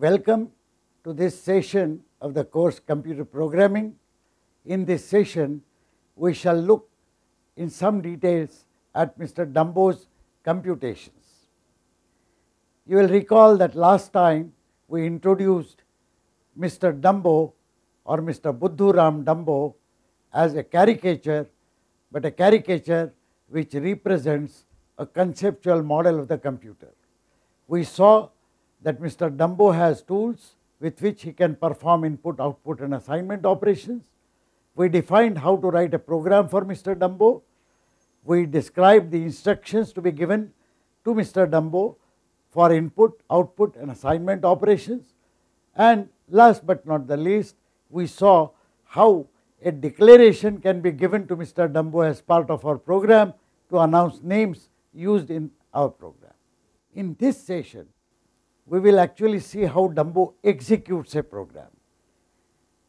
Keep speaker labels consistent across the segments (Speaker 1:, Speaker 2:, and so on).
Speaker 1: Welcome to this session of the course Computer Programming. In this session, we shall look in some details at Mr. Dumbo's computations. You will recall that last time we introduced Mr. Dumbo or Mr. Buddhuram Dumbo as a caricature, but a caricature which represents a conceptual model of the computer. We saw that Mr. Dumbo has tools with which he can perform input, output and assignment operations. We defined how to write a program for Mr. Dumbo. We described the instructions to be given to Mr. Dumbo for input, output and assignment operations. And last but not the least, we saw how a declaration can be given to Mr. Dumbo as part of our program to announce names used in our program. In this session, we will actually see how Dumbo executes a program.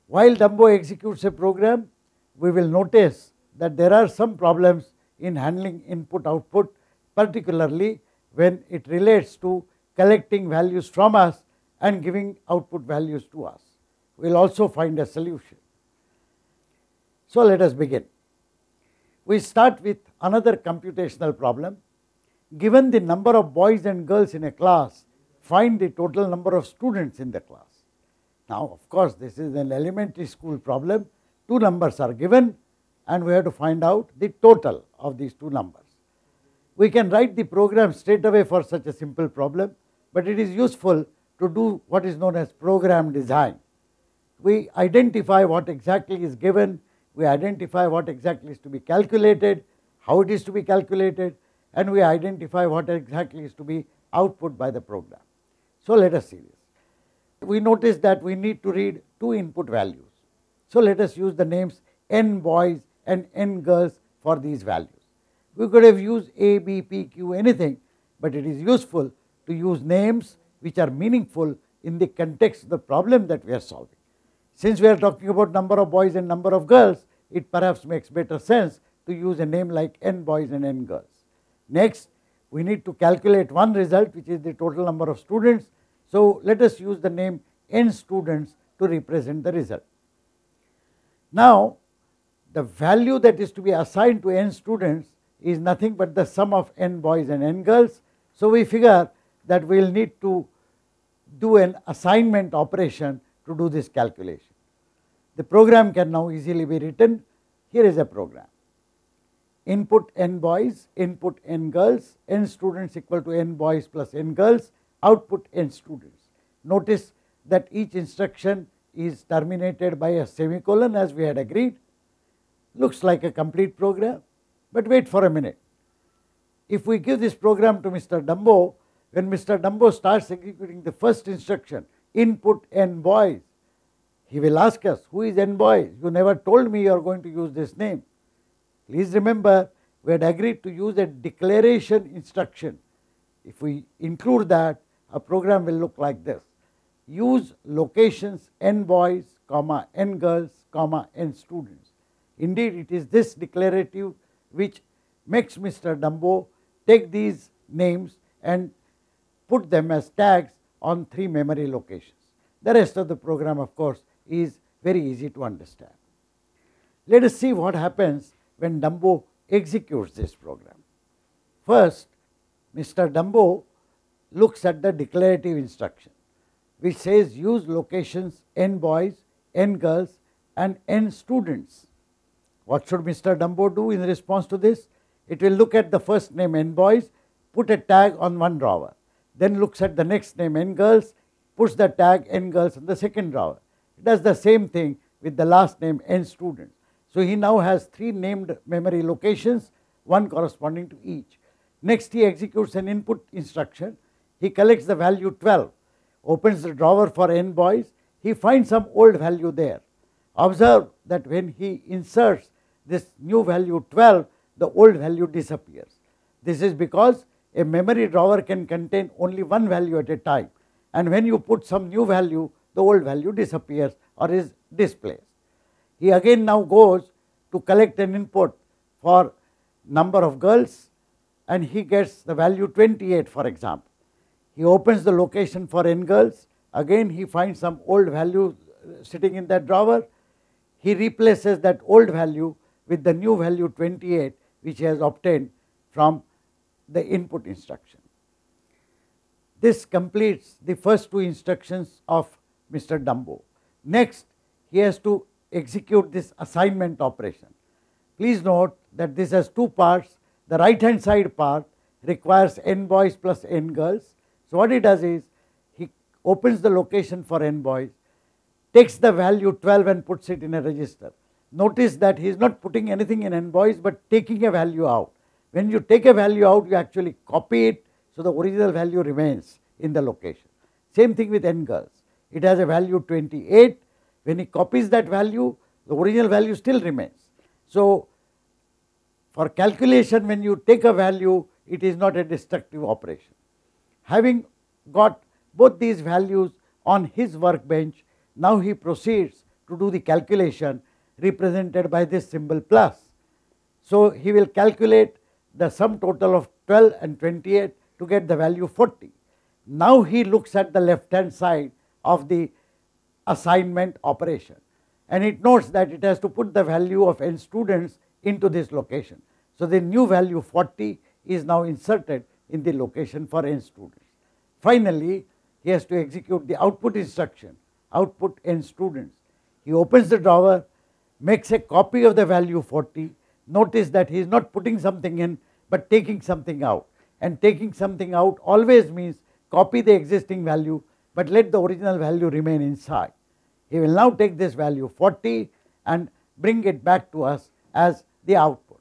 Speaker 1: While Dumbo executes a program, we will notice that there are some problems in handling input output, particularly when it relates to collecting values from us and giving output values to us. We will also find a solution. So, let us begin. We start with another computational problem. Given the number of boys and girls in a class find the total number of students in the class. Now, of course, this is an elementary school problem. Two numbers are given and we have to find out the total of these two numbers. We can write the program straight away for such a simple problem, but it is useful to do what is known as program design. We identify what exactly is given, we identify what exactly is to be calculated, how it is to be calculated, and we identify what exactly is to be output by the program. So let us see this. We notice that we need to read two input values. So let us use the names n boys and n girls for these values. We could have used A, B, P, Q, anything, but it is useful to use names which are meaningful in the context of the problem that we are solving. Since we are talking about number of boys and number of girls, it perhaps makes better sense to use a name like n boys and n girls. Next, we need to calculate one result which is the total number of students. So, let us use the name n students to represent the result. Now, the value that is to be assigned to n students is nothing but the sum of n boys and n girls. So, we figure that we will need to do an assignment operation to do this calculation. The program can now easily be written. Here is a program input n boys, input n girls, n students equal to n boys plus n girls, output n students. Notice that each instruction is terminated by a semicolon as we had agreed. Looks like a complete program, but wait for a minute. If we give this program to Mr. Dumbo, when Mr. Dumbo starts executing the first instruction, input n boys, he will ask us, who is n boys? You never told me you are going to use this name Please remember, we had agreed to use a declaration instruction. If we include that, a program will look like this. Use locations n boys, comma, n girls, comma, n students. Indeed, it is this declarative which makes Mr. Dumbo take these names and put them as tags on three memory locations. The rest of the program, of course, is very easy to understand. Let us see what happens when Dumbo executes this program. First, Mr. Dumbo looks at the declarative instruction, which says use locations n boys, n girls and n students. What should Mr. Dumbo do in response to this? It will look at the first name n boys, put a tag on one drawer, then looks at the next name n girls, puts the tag n girls on the second drawer. It does the same thing with the last name n students. So he now has three named memory locations, one corresponding to each. Next he executes an input instruction. He collects the value 12, opens the drawer for n boys. He finds some old value there. Observe that when he inserts this new value 12, the old value disappears. This is because a memory drawer can contain only one value at a time and when you put some new value, the old value disappears or is displaced. He again now goes to collect an input for number of girls and he gets the value 28 for example. He opens the location for n girls, again he finds some old value sitting in that drawer. He replaces that old value with the new value 28 which he has obtained from the input instruction. This completes the first two instructions of Mr. Dumbo. Next, he has to execute this assignment operation. Please note that this has two parts. The right hand side part requires n boys plus n girls. So, what he does is he opens the location for n boys, takes the value 12 and puts it in a register. Notice that he is not putting anything in n boys, but taking a value out. When you take a value out, you actually copy it, so the original value remains in the location. Same thing with n girls. It has a value 28 when he copies that value, the original value still remains. So, for calculation when you take a value, it is not a destructive operation. Having got both these values on his workbench, now he proceeds to do the calculation represented by this symbol plus. So, he will calculate the sum total of 12 and 28 to get the value 40. Now, he looks at the left hand side of the assignment operation and it notes that it has to put the value of n students into this location. So, the new value 40 is now inserted in the location for n students. Finally, he has to execute the output instruction, output n students. He opens the drawer, makes a copy of the value 40. Notice that he is not putting something in, but taking something out. And taking something out always means copy the existing value but let the original value remain inside. He will now take this value 40 and bring it back to us as the output.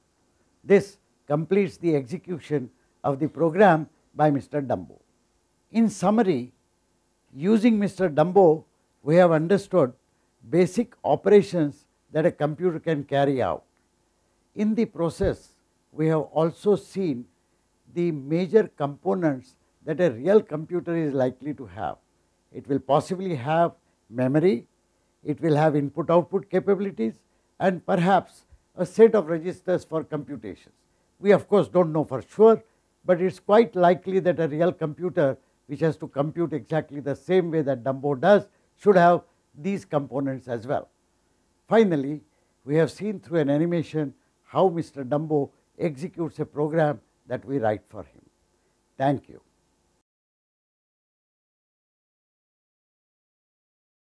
Speaker 1: This completes the execution of the program by Mr. Dumbo. In summary, using Mr. Dumbo, we have understood basic operations that a computer can carry out. In the process, we have also seen the major components that a real computer is likely to have it will possibly have memory, it will have input output capabilities and perhaps a set of registers for computations. We of course do not know for sure, but it is quite likely that a real computer which has to compute exactly the same way that Dumbo does should have these components as well. Finally, we have seen through an animation how Mr. Dumbo executes a program that we write for him. Thank you.